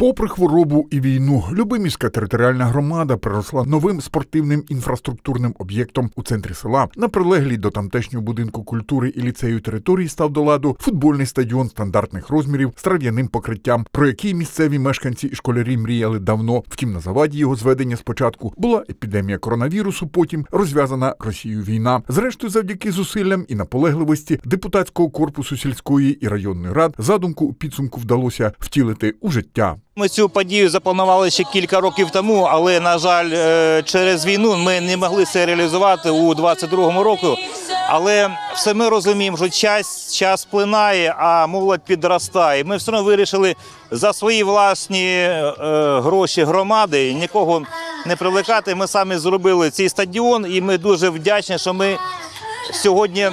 Попри хворобу і війну, Любимівська територіальна громада приросла новим спортивним інфраструктурним об'єктом у центрі села. На прилеглій до тамтешнього будинку культури і ліцею території став до ладу футбольний стадіон стандартних розмірів з трав'яним покриттям, про який місцеві мешканці і школярі мріяли давно. Втім, на заваді його зведення спочатку була епідемія коронавірусу, потім розв'язана Росією війна. Зрештою, завдяки зусиллям і наполегливості депутатського корпусу сільської і районної рад задумку у підсумку вдалося втілити у життя. Ми цю подію запланували ще кілька років тому, але на жаль, е, через війну ми не могли це реалізувати у 22-му року. Але все ми розуміємо, що час час плинає, а молодь підростає. Ми все одно вирішили за свої власні е, гроші громади нікого не привлекати. Ми самі зробили цей стадіон, і ми дуже вдячні, що ми сьогодні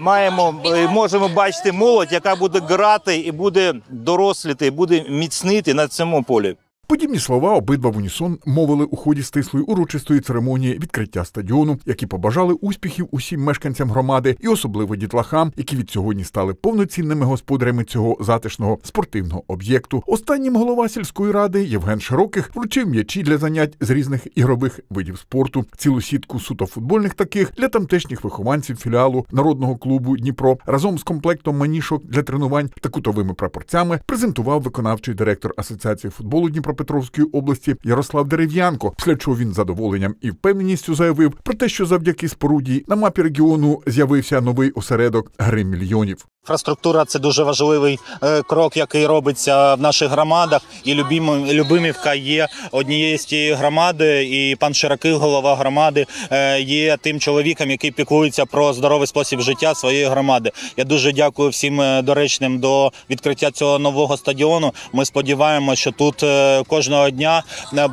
маємо е, можемо бачити молодь, яка буде грати і буде доросліти, буде міцнити на цьому полі. Подібні слова обидва в унісон мовили у ході стислої урочистої церемонії відкриття стадіону, які побажали успіхів усім мешканцям громади і особливо дітлахам, які від сьогодні стали повноцінними господарями цього затишного спортивного об'єкту. Останнім голова сільської ради Євген Широких вручив м'ячі для занять з різних ігрових видів спорту, цілу сітку суто футбольних таких для тамтешніх вихованців філіалу народного клубу Дніпро разом з комплектом манішок для тренувань та кутовими прапорцями презентував виконавчий директор Асоціації футболу Дніпро. Дніпропетровської області Ярослав Дерев'янко, після чого він задоволенням і впевненістю заявив про те, що завдяки споруді на мапі регіону з'явився новий осередок гри мільйонів. Інфраструктура це дуже важливий е, крок, який робиться в наших громадах. І Любимівка є однією з тієї громади, і пан Ширакий, голова громади, е, є тим чоловіком, який піклується про здоровий спосіб життя своєї громади. Я дуже дякую всім е, доречним до відкриття цього нового стадіону. Ми сподіваємося, що тут кожного дня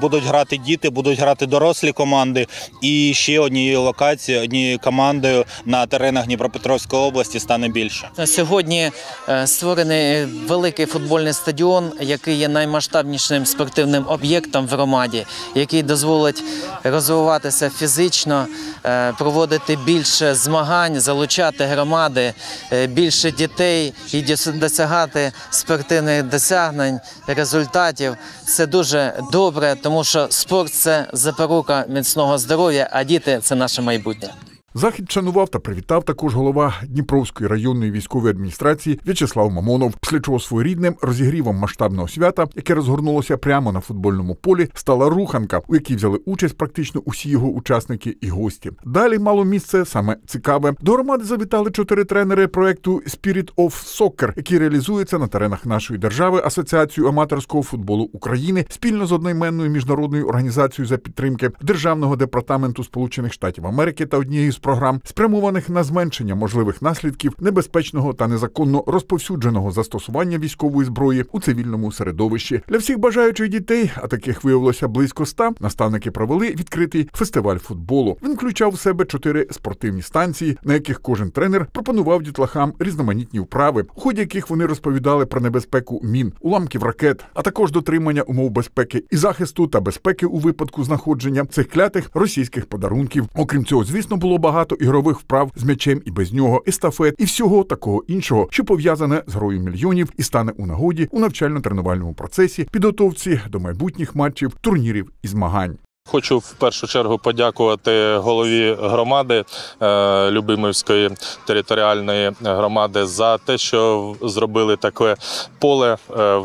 будуть грати діти, будуть грати дорослі команди. І ще однією локацією, однією командою на теренах Дніпропетровської області стане більше. Сьогодні е, створений великий футбольний стадіон, який є наймасштабнішим спортивним об'єктом в громаді, який дозволить розвиватися фізично, е, проводити більше змагань, залучати громади, е, більше дітей і досягати спортивних досягнень, результатів. Це дуже добре, тому що спорт це запорука міцного здоров'я, а діти це наше майбутнє. Захід шанував та привітав також голова Дніпровської районної військової адміністрації В'ячеслав Мамонов, після чого своєрідним розігрівом масштабного свята, яке розгорнулося прямо на футбольному полі, стала руханка, у якій взяли участь практично усі його учасники і гості. Далі мало місце саме цікаве. До громади завітали чотири тренери проекту Spirit of Soccer, який реалізується на теренах нашої держави Асоціацію аматорського футболу України спільно з одноіменною міжнародною організацією за підтримки Державного департаменту Сполучених Штатів Америки та однією з програм, спрямованих на зменшення можливих наслідків небезпечного та незаконно розповсюдженого застосування військової зброї у цивільному середовищі. Для всіх бажаючих дітей, а таких виявилося близько ста, наставники провели відкритий фестиваль футболу. Він включав в себе чотири спортивні станції, на яких кожен тренер пропонував дітлахам різноманітні вправи, у ході яких вони розповідали про небезпеку мін, уламків ракет, а також дотримання умов безпеки і захисту та безпеки у випадку знаходження цих клятих російських подарунків. Окрім цього, звісно, було багато багато ігрових вправ з м'ячем і без нього, естафет і всього такого іншого, що пов'язане з грою мільйонів і стане у нагоді у навчально-тренувальному процесі, підготовці до майбутніх матчів, турнірів і змагань. Хочу в першу чергу подякувати голові громади е, Любимівської територіальної громади за те, що зробили таке поле е,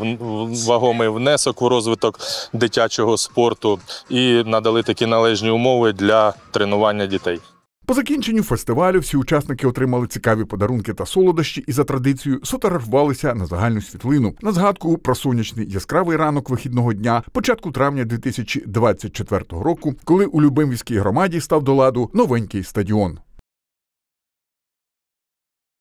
вагомий внесок у розвиток дитячого спорту і надали такі належні умови для тренування дітей. По закінченню фестивалю всі учасники отримали цікаві подарунки та солодощі і за традицією сотаргувалися на загальну світлину на згадку про сонячний яскравий ранок вихідного дня, початку травня 2024 року, коли у Любимівській громаді став до ладу новенький стадіон.